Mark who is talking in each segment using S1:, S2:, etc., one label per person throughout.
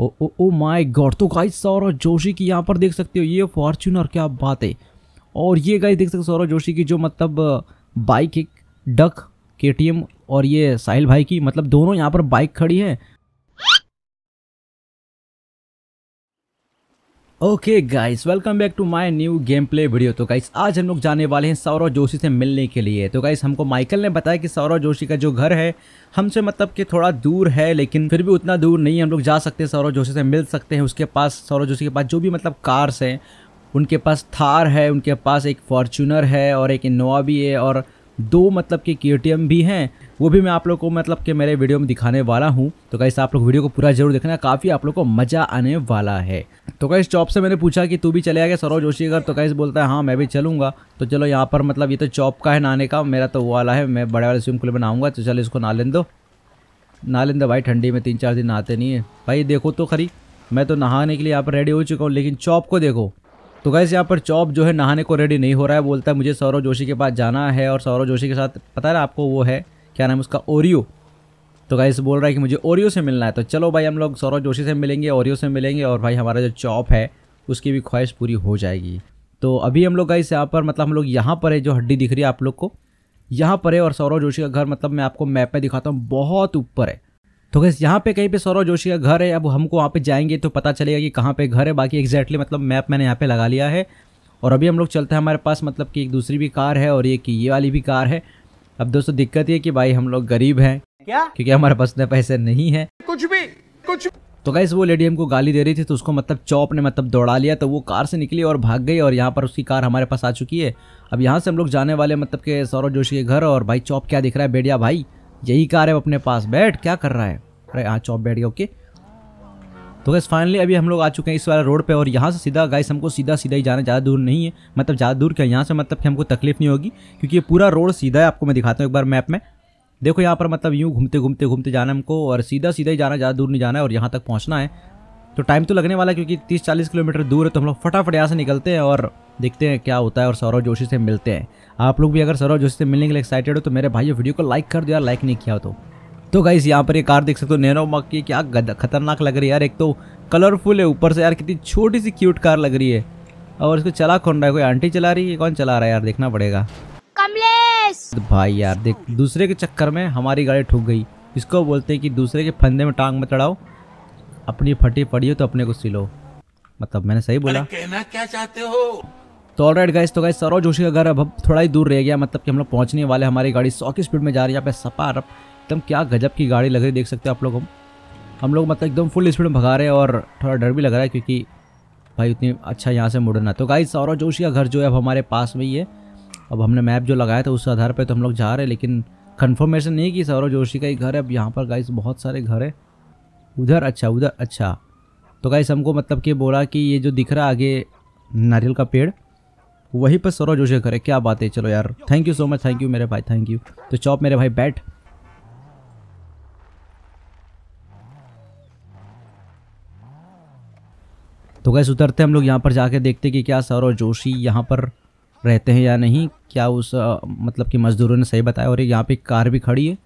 S1: O oh oh my god तो guys Saurav Joshi की यहाँ पर देख सकते हो ये फॉर्चूनर क्या बात है और ये गाइस देख सकते हो सौरव जोशी की जो मतलब बाइक एक डक के और ये साहिल भाई की मतलब दोनों यहाँ पर बाइक खड़ी है okay guys welcome back to my new game play video तो गाइस आज हम लोग जाने वाले हैं सौरव जोशी से मिलने के लिए तो गाइस हमको माइकल ने बताया कि सौरव जोशी का जो घर है हमसे मतलब कि थोड़ा दूर है लेकिन फिर भी उतना दूर नहीं है हम लोग जा सकते हैं सौरव जोशी से मिल सकते हैं उसके पास सौरव जोशी के पास जो भी मतलब कार्स हैं उनके पास थार है उनके पास एक फॉर्चूनर है और एक इनोवा भी है और दो मतलब कि के भी हैं वो भी मैं आप लोग को मतलब कि मेरे वीडियो में दिखाने वाला हूँ तो कैसे आप लोग वीडियो को पूरा जरूर देखना काफ़ी आप लोग को मज़ा आने वाला है तो कैसे चॉप से मैंने पूछा कि तू भी चले आ गया सरोज जोशी अगर तो कैसे बोलता है हाँ मैं भी चलूँगा तो चलो यहाँ पर मतलब ये तो चॉप का है नहाने का मेरा तो वो वाला है मैं बड़े वाले स्विमिंग पूल में नहाँगा तो चलो इसको नहा लें दो नहा लें दो भाई ठंडी में तीन चार दिन नहाते नहीं है भाई देखो तो खरी मैं तो नहाने के लिए यहाँ पर रेडी हो चुका हूँ लेकिन चॉप को देखो तो गैस यहाँ पर चौप जो है नहाने को रेडी नहीं हो रहा है बोलता है मुझे सौरव जोशी के पास जाना है और सौरव जोशी के साथ पता है आपको वो है क्या नाम है उसका ओरियो तो गाइस बोल रहा है कि मुझे ओरियो से मिलना है तो चलो भाई हम लोग सौरव जोशी से मिलेंगे ओरियो से मिलेंगे और भाई हमारा जो चॉप है उसकी भी ख्वाहिश पूरी हो जाएगी तो अभी हम लोग गाइस यहाँ पर मतलब हम लोग यहाँ पर है जो हड्डी दिख रही है आप लोग को यहाँ पर है और सौरव जोशी का घर मतलब मैं आपको मैप में दिखाता हूँ बहुत ऊपर है तो गैस यहाँ पे कहीं पे सौरव जोशी का घर है अब हमको वहाँ पे जाएंगे तो पता चलेगा कि कहाँ पे घर है बाकी एग्जैक्टली मतलब मैप मैंने यहाँ पे लगा लिया है और अभी हम लोग चलते हैं हमारे पास मतलब कि एक दूसरी भी कार है और ये कि ये वाली भी कार है अब दोस्तों दिक्कत ये कि भाई हम लोग गरीब हैं क्या क्योंकि हमारे पास इतने पैसे नहीं है कुछ भी कुछ तो गैस वो लेडी हमको गाली दे रही थी तो उसको मतलब चौप ने मतलब दौड़ा लिया तो वो कार से निकली और भाग गई और यहाँ पर उसकी कार हमारे पास आ चुकी है अब यहाँ से हम लोग जाने वाले मतलब के सौरव जोशी के घर और भाई चौप क्या दिख रहा है बेड़िया भाई यही कार है अपने पास बैठ क्या कर रहा है अरे हाँ चौप बैठ गया ओके तो गैस फाइनली अभी हम लोग आ चुके हैं इस वाले रोड पे और यहाँ से सीधा गाइस हमको सीधा सीधा ही जाना ज़्यादा दूर नहीं है मतलब ज़्यादा दूर क्या यहाँ से मतलब कि हमको तकलीफ नहीं होगी क्योंकि ये पूरा रोड सीधा है आपको मैं दिखाता हूँ एक बार मैप में देखो यहाँ पर मतलब यूँ घूमते घूमते घूमते जाना हमको और सीधा सीधा ही जाना ज़्यादा दूर नहीं जाना है और यहाँ तक पहुँचना है तो टाइम तो लगने वाला क्योंकि तीस चालीस किलोमीटर दूर है तो हम लोग फटाफट यहाँ से निकलते हैं और देखते हैं क्या होता है और सौरव जोशी से मिलते हैं आप लोग भी अगर सौरव जोशी से मिलने के लिए एक्साइटेड हो तो मेरे भाई वीडियो को लाइक कर दो यार लाइक नहीं किया तो तो गाइस यहाँ पर ये कार देख सकते हो नैनो मक की क्या खतरनाक लग रही है यार एक तो कलरफुल है ऊपर से यार कितनी छोटी सी क्यूट कार लग रही है और इसको चला कौन रहा है कोई आंटी चला रही है कौन चला रहा है यार देखना पड़ेगा कमलेश तो भाई यार देख दूसरे के चक्कर में हमारी गाड़ी ठुक गई इसको बोलते हैं कि दूसरे के फंदे में टांग में चढ़ाओ अपनी फटी पड़ी हो तो अपने को सिलो मतलब मैंने सही बोला कहना क्या चाहते हो तो ऑल राइट गाइस तो गाइस सौरव जोशी का घर अब थोड़ा ही दूर रह गया मतलब कि हम लोग पहुंचने वाले हमारी गाड़ी सौ की स्पीड में जा रही है यहाँ पे सपा अरब एकदम क्या गजब की गाड़ी लग रही देख सकते हो आप लोग हम हम लोग मतलब एकदम फुल स्पीड में भगा रहे हैं और थोड़ा डर भी लग रहा है क्योंकि भाई उतनी अच्छा यहाँ से मुड़ना तो गाइस सौरव जोशी का घर जो है अब हमारे पास में ही है अब हमने मैप जो लगाया था उस आधार पर तो हम लोग जा रहे हैं लेकिन कन्फर्मेशन नहीं कि सौरव जोशी का ही घर है अब यहाँ पर गाइस बहुत सारे घर है उधर अच्छा उधर अच्छा तो गाइस हमको मतलब कि बोला कि ये जो दिख रहा आगे नारियल का पेड़ वहीं पर सौरव जोशे करे क्या बात है चलो यार thank you so much thank you मेरे भाई थैंक यू तो चौप मेरे भाई बैठ तो गैस उतरते हम लोग यहाँ पर जाके देखते कि क्या सौरव जोशी यहाँ पर रहते हैं या नहीं क्या उस आ, मतलब कि मज़दूरों ने सही बताया और यहाँ पे कार भी खड़ी है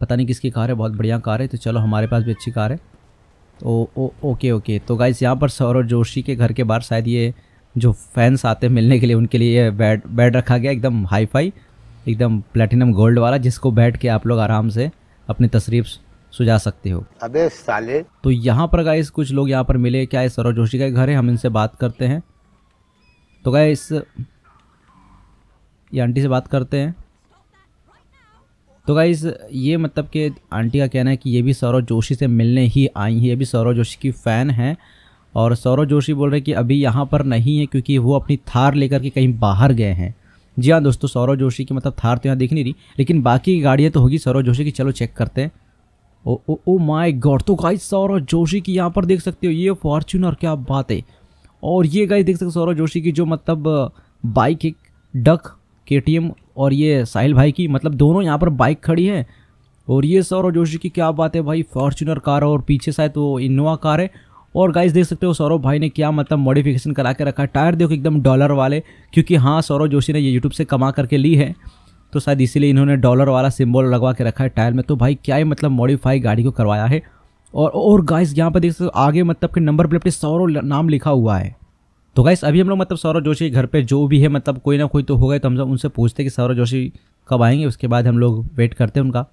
S1: पता नहीं किसकी कार है बहुत बढ़िया कार है तो चलो हमारे पास भी अच्छी कार है तो ओ, ओके ओके तो गाइज़ यहाँ पर सौरव जोशी के घर के बाहर शायद ये जो फैंस आते हैं मिलने के लिए उनके लिए बेड बेड रखा गया एकदम हाई फाई एकदम प्लेटिनम गोल्ड वाला जिसको बैठ के आप लोग आराम से अपनी तशरीफ सुझा सकते हो अबे साले तो यहाँ पर गाइस कुछ लोग यहाँ पर मिले क्या है सौरव जोशी का घर है हम इनसे बात करते हैं तो गाइस ये आंटी से बात करते हैं तो गाइज़ ये मतलब कि आंटी का कहना है कि ये भी सौरव जोशी से मिलने ही आई हैं ये भी सौरव जोशी की फ़ैन हैं और सौरव जोशी बोल रहे हैं कि अभी यहाँ पर नहीं है क्योंकि वो अपनी थार लेकर के कहीं बाहर गए हैं जी हाँ दोस्तों सौरव जोशी की मतलब थार तो यहाँ दिख नहीं रही लेकिन बाकी की गाड़ियाँ तो होगी सौरव जोशी की चलो चेक करते हैं oh oh oh my god तो गाइस सौरव जोशी की यहाँ पर देख सकते हो ये फॉर्चूनर क्या बात है और ये गाइस देख सकते हो सौरव जोशी की जो मतलब बाइक एक डक के और ये साहिल भाई की मतलब दोनों यहाँ पर बाइक खड़ी है और ये सौरव जोशी की क्या बात है भाई फॉर्चुनर कार और पीछे शायद वो इनोवा कार है और गाइस देख सकते हो सौरभ भाई ने क्या मतलब मॉडिफिकेशन करा के रखा है टायर देखो एकदम डॉलर वाले क्योंकि हाँ सौरव जोशी ने ये यूट्यूब से कमा करके ली है तो शायद इसीलिए इन्होंने डॉलर वाला सिंबल लगवा के रखा है टायर में तो भाई क्या ही मतलब मॉडिफाई गाड़ी को करवाया है और और गाइस यहाँ पर देख सकते हो आगे मतलब कि नंबर प्लेट पर सौरव नाम लिखा हुआ है तो गाइस अभी हम लोग मतलब सौरभ जोशी घर पे जो भी है मतलब कोई ना कोई तो हो गए तो हम लोग उनसे पूछते हैं कि सौरभ जोशी कब आएंगे उसके बाद हम लोग वेट करते हैं उनका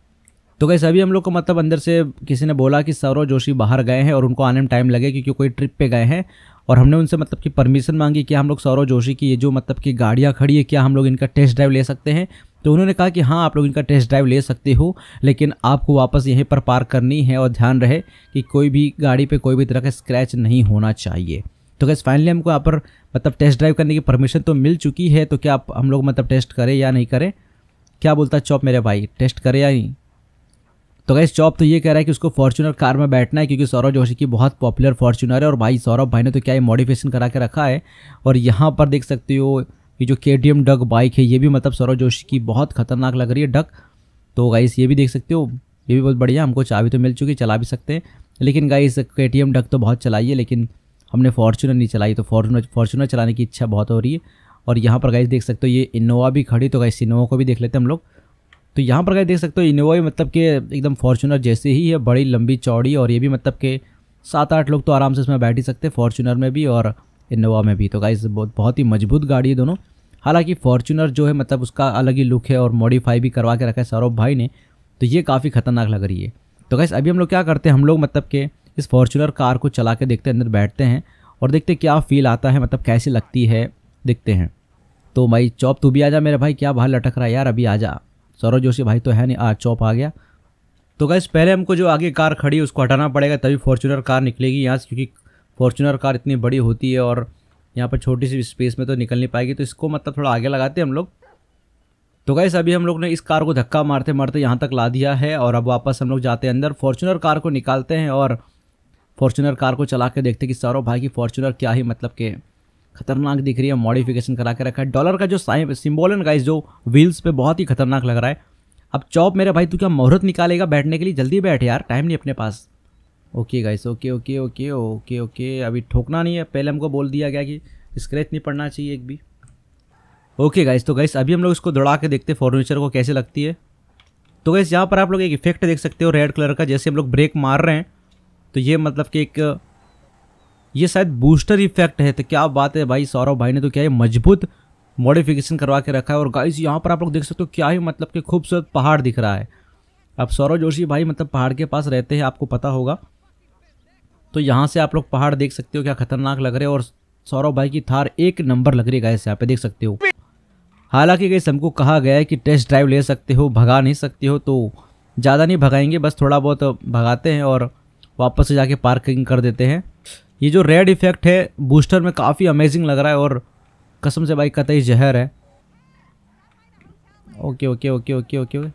S1: तो गैस अभी हम लोग को मतलब अंदर से किसी ने बोला कि सौरव जोशी बाहर गए हैं और उनको आने में टाइम लगे क्योंकि कोई ट्रिप पर गए हैं और हमने उनसे मतलब कि परमिशन मांगी कि हम लोग सौरव जोशी की ये जो मतलब कि गाड़ियाँ खड़ी है क्या हम लोग इनका टेस्ट ड्राइव ले सकते हैं तो उन्होंने कहा कि हाँ आप लोग इनका टेस्ट ड्राइव ले सकते हो लेकिन आपको वापस यहीं पर पार्क करनी है और ध्यान रहे कि कोई भी गाड़ी पर कोई भी तरह का स्क्रैच नहीं होना चाहिए तो गैस फाइनली हमको यहाँ पर मतलब टेस्ट ड्राइव करने की परमिशन तो मिल चुकी है तो क्या आप हम लोग मतलब टेस्ट करें या नहीं करें क्या बोलता है चॉप मेरे भाई टेस्ट करें या नहीं तो गैस चॉप तो ये कह रहा है कि उसको फॉर्चुनर कार में बैठना है क्योंकि सौरभ जोशी की बहुत पॉपुलर फॉर्चुनर है और भाई सौरभ भाई ने तो क्या ये मॉडिफिकेशन करा के रखा है और यहाँ पर देख सकते हो ये जो के डग बाइक है ये भी मतलब सौरभ जोशी की बहुत खतरनाक लग रही है डग तो गाइस ये भी देख सकते हो ये भी बहुत बढ़िया हमको चाबी तो मिल चुकी चला भी सकते हैं लेकिन गाइस के टी एम डग तो बहुत चलाई है लेकिन हमने फॉर्चूनर नहीं चलाई तो फॉर्चूनर फॉर्चूनर चलाने की इच्छा बहुत हो रही है और यहाँ पर गाइस देख सकते हो ये इनोवा भी खड़ी तो गाइस इनोवा को भी देख लेते हैं हम लोग तो यहाँ पर गाइस देख सकते हो इनोवा भी मतलब कि एकदम फॉर्चूनर जैसे ही है बड़ी लंबी चौड़ी और ये भी मतलब कि सात आठ लोग तो आराम से इसमें बैठ ही सकते हैं फॉर्चूनर में भी और इनोवा में भी तो गाइस बहुत बहुत ही मजबूत गाड़ी है दोनों हालाँकि फॉर्चूनर जो है मतलब उसका अलग ही लुक है और मॉडिफाई भी करवा के रखा है सौरभ भाई ने तो ये काफ़ी खतरनाक लग रही है तो गैस अभी हम लोग क्या करते हैं हम लोग मतलब के इस फॉर्चुनर कार को चला के देखते अंदर बैठते हैं और देखते क्या फील आता है मतलब कैसी लगती है देखते हैं तो भाई चौप तू भी आ जा मेरे भाई क्या बाहर लटक रहा है यार अभी आ जा सौरभ जोशी भाई तो है नहीं आ चौप आ गया तो गैस पहले हमको जो आगे कार खड़ी है उसको हटाना पड़ेगा तभी फॉर्चुनर कार निकलेगी यहाँ से क्योंकि फॉर्चुनर कार इतनी बड़ी होती है और यहाँ पर छोटी सी स्पेस में तो निकल नहीं पाएगी तो इसको मतलब थोड़ा आगे लगाते हैं हम लोग तो गैस अभी हम लोग ने इस कार को धक्का मारते मारते यहाँ तक ला दिया है और अब वापस हम लोग जाते हैं अंदर फॉर्चुनर कार को निकालते हैं और फॉर्चुनर कार को चला के देखते कि सौरभ भाई की फॉर्चुनर क्या ही मतलब के खतरनाक दिख रही है मॉडिफिकेशन करा के रखा है डॉलर का जो सिम्बॉल है गाइस जो व्हील्स पे बहुत ही खतरनाक लग रहा है अब चौप मेरे भाई तू क्या मुहूर्त निकालेगा बैठने के लिए जल्दी बैठ यार टाइम नहीं अपने पास okay guys okay okay okay okay okay अभी ठोकना नहीं है पहले हमको बोल दिया गया कि स्क्रैच नहीं पड़ना चाहिए एक भी ओके गाइस तो गाइस अभी हम लोग इसको दौड़ा के देखते फॉर्नीचर को कैसे लगती है तो गैस यहाँ पर आप लोग एक इफेक्ट देख सकते हो रेड कलर का जैसे हम लोग ब्रेक मार रहे हैं तो ये मतलब कि एक ये शायद बूस्टर इफेक्ट है तो क्या बात है भाई सौरभ भाई ने तो क्या ये मजबूत मॉडिफिकेशन करवा के रखा है और गाइस यहाँ पर आप लोग देख सकते हो क्या ही मतलब कि खूबसूरत पहाड़ दिख रहा है अब सौरभ जोशी भाई मतलब पहाड़ के पास रहते हैं आपको पता होगा तो यहाँ से आप लोग पहाड़ देख सकते हो क्या खतरनाक लग रहे हैं और सौरभ भाई की थार एक नंबर लग रही है गाइस यहाँ पे देख सकते हो हालांकि गई हमको कहा गया है कि टेस्ट ड्राइव ले सकते हो भगा नहीं सकते हो तो ज़्यादा नहीं भगाएंगे बस थोड़ा बहुत भगाते हैं और वापस से जाके पार्किंग कर देते हैं ये जो रेड इफेक्ट है बूस्टर में काफ़ी अमेजिंग लग रहा है और कसम से भाई कतई जहर है okay okay okay okay okay okay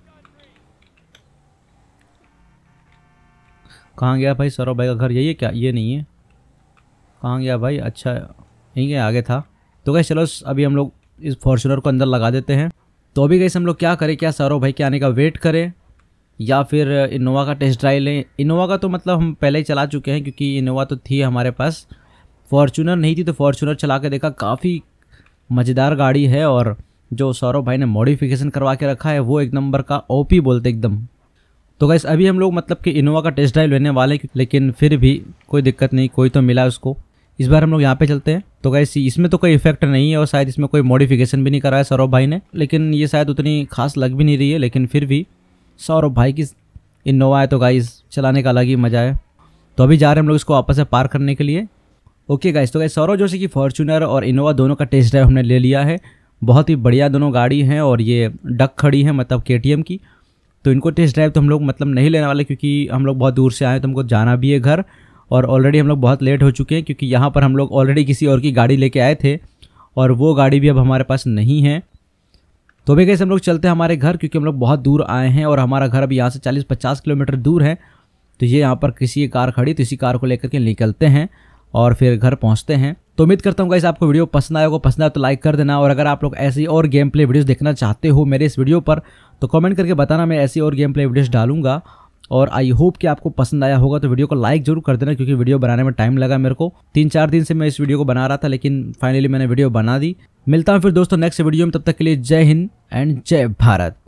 S1: कहाँ गया भाई सौरभ भाई का घर यही है क्या ये नहीं है कहाँ गया भाई अच्छा यहीं गया आगे था तो कैसे चलो अभी हम लोग इस फॉर्चुनर को अंदर लगा देते हैं तो अभी कैसे हम लोग क्या करें क्या सौरभ भाई के आने का वेट करें या फिर इनोवा का टेस्ट ड्राइव लें इनोवा का तो मतलब हम पहले ही चला चुके हैं क्योंकि इनोवा तो थी हमारे पास फॉर्चूनर नहीं थी तो फॉर्चूनर चला के देखा काफ़ी मज़ेदार गाड़ी है और जो सौरभ भाई ने मॉडिफिकेशन करवा के रखा है वो एक नंबर का ओ बोलते एकदम तो गैस अभी हम लोग मतलब कि इनोवा का टेस्ट ड्राइव लेने वाले लेकिन फिर भी कोई दिक्कत नहीं कोई तो मिला उसको इस बार हम लोग यहाँ पे चलते हैं तो गैस इसमें तो कोई इफेक्ट नहीं है और शायद इसमें कोई मॉडिफिकेशन भी नहीं करा है सौरभ भाई ने लेकिन ये शायद उतनी खास लग भी नहीं रही है लेकिन फिर भी सौरभ भाई की इनोवा है तो गाइस चलाने का अलग ही मज़ा है तो अभी जा रहे हैं हम लोग इसको वापस से पार करने के लिए ओके गाइस तो गाइस सौरव जोशी की फॉर्चूनर और इनोवा दोनों का टेस्ट ड्राइव हमने ले लिया है बहुत ही बढ़िया दोनों गाड़ी हैं और ये डक खड़ी है मतलब के की तो इनको टेस्ट ड्राइव तो हम लोग मतलब नहीं लेने वाले क्योंकि हम लोग बहुत दूर से आए तो हमको जाना भी है घर और ऑलरेडी हम लोग बहुत लेट हो चुके हैं क्योंकि यहाँ पर हम लोग ऑलरेडी किसी और की गाड़ी लेके आए थे और वो गाड़ी भी अब हमारे पास नहीं है तो अभी कैसे हम लोग चलते हैं हमारे घर क्योंकि हम लोग बहुत दूर आए हैं और हमारा घर अभी यहाँ से चालीस पचास किलोमीटर दूर है तो ये यहाँ पर किसी कार खड़ी तो इसी कार को लेकर के निकलते हैं और फिर घर पहुँचते हैं तो उम्मीद करता हूँ कैसे आपको वीडियो पसंद आया होगा पसंद आया तो लाइक कर देना और अगर आप लोग ऐसी और गेम प्ले वीडियोज़ देखना चाहते हो मेरे इस वीडियो पर तो कमेंट करके बताना मैं ऐसी और गेम प्ले वीडियोज़ डालूंगा और आई होप कि आपको पसंद आया होगा तो वीडियो को लाइक जरूर कर देना क्योंकि वीडियो बनाने में टाइम लगा मेरे को तीन चार दिन से मैं इस वीडियो को बना रहा था लेकिन फाइनली मैंने वीडियो बना दी मिलता हूँ फिर दोस्तों नेक्स्ट वीडियो में तब तक के लिए जय हिंद एंड जय भारत